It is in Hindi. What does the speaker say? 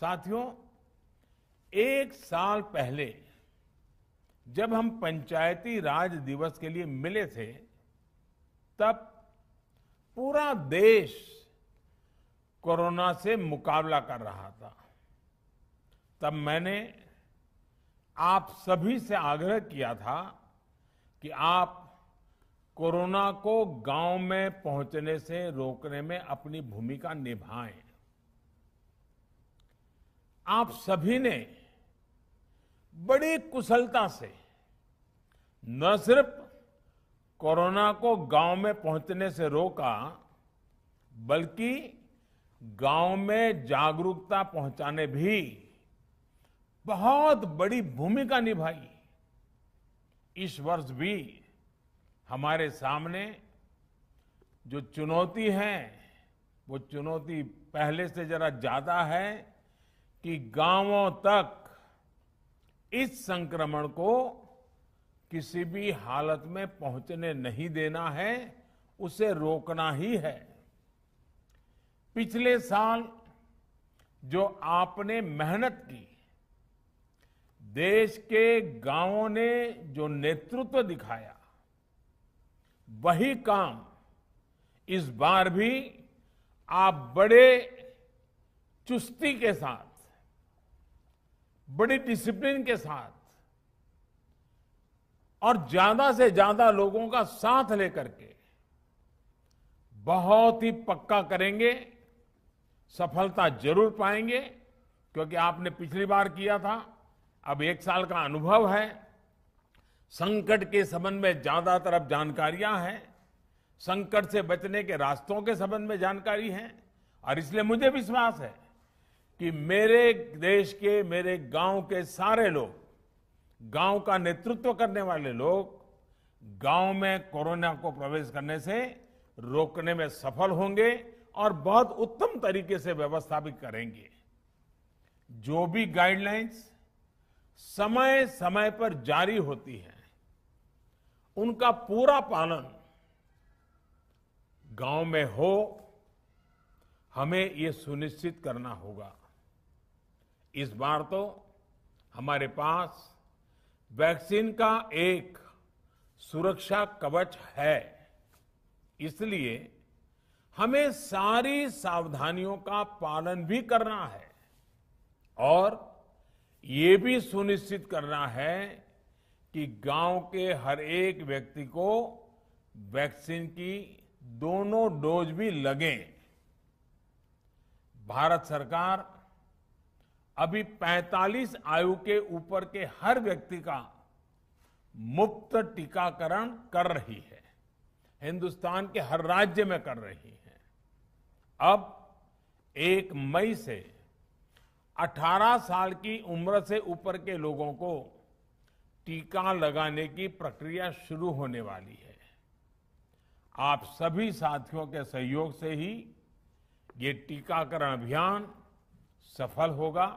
साथियों एक साल पहले जब हम पंचायती राज दिवस के लिए मिले थे तब पूरा देश कोरोना से मुकाबला कर रहा था तब मैंने आप सभी से आग्रह किया था कि आप कोरोना को गांव में पहुंचने से रोकने में अपनी भूमिका निभाएं आप सभी ने बड़ी कुशलता से न सिर्फ कोरोना को गांव में पहुंचने से रोका बल्कि गांव में जागरूकता पहुंचाने भी बहुत बड़ी भूमिका निभाई इस वर्ष भी हमारे सामने जो चुनौती है वो चुनौती पहले से जरा ज्यादा है कि गांवों तक इस संक्रमण को किसी भी हालत में पहुंचने नहीं देना है उसे रोकना ही है पिछले साल जो आपने मेहनत की देश के गांवों ने जो नेतृत्व दिखाया वही काम इस बार भी आप बड़े चुस्ती के साथ बड़ी डिसिप्लिन के साथ और ज्यादा से ज्यादा लोगों का साथ लेकर के बहुत ही पक्का करेंगे सफलता जरूर पाएंगे क्योंकि आपने पिछली बार किया था अब एक साल का अनुभव है संकट के संबंध में ज्यादातर तरफ जानकारियां हैं संकट से बचने के रास्तों के संबंध में जानकारी है और इसलिए मुझे विश्वास है कि मेरे देश के मेरे गांव के सारे लोग गांव का नेतृत्व करने वाले लोग गांव में कोरोना को प्रवेश करने से रोकने में सफल होंगे और बहुत उत्तम तरीके से व्यवस्था भी करेंगे जो भी गाइडलाइंस समय समय पर जारी होती है उनका पूरा पालन गांव में हो हमें ये सुनिश्चित करना होगा इस बार तो हमारे पास वैक्सीन का एक सुरक्षा कवच है इसलिए हमें सारी सावधानियों का पालन भी करना है और ये भी सुनिश्चित करना है कि गांव के हर एक व्यक्ति को वैक्सीन की दोनों डोज भी लगें भारत सरकार अभी 45 आयु के ऊपर के हर व्यक्ति का मुफ्त टीकाकरण कर रही है हिंदुस्तान के हर राज्य में कर रही है अब एक मई से 18 साल की उम्र से ऊपर के लोगों को टीका लगाने की प्रक्रिया शुरू होने वाली है आप सभी साथियों के सहयोग से ही ये टीकाकरण अभियान सफल होगा